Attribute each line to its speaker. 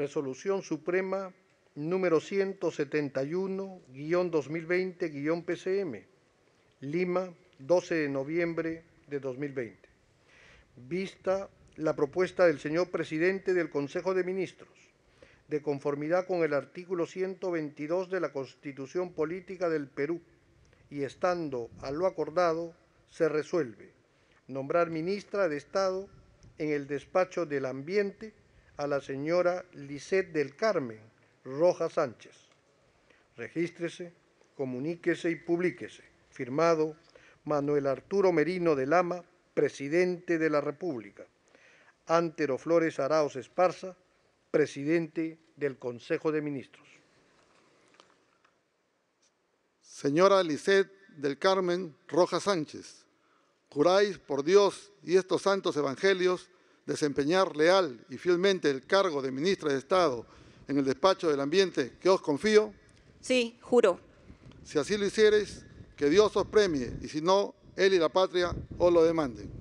Speaker 1: Resolución Suprema número 171-2020-PCM, Lima, 12 de noviembre de 2020. Vista la propuesta del señor presidente del Consejo de Ministros, de conformidad con el artículo 122 de la Constitución Política del Perú y estando a lo acordado, se resuelve nombrar ministra de Estado en el despacho del Ambiente a la señora Liset del Carmen Rojas Sánchez. Regístrese, comuníquese y publíquese. Firmado Manuel Arturo Merino de Lama, presidente de la República. Antero Flores Araos Esparza, presidente del Consejo de Ministros. Señora Liset del Carmen Rojas Sánchez,
Speaker 2: juráis por Dios y estos santos evangelios desempeñar leal y fielmente el cargo de ministra de Estado en el despacho del ambiente que os confío? Sí, juro. Si así lo hicieres, que Dios os premie, y si no, Él y la patria os lo demanden.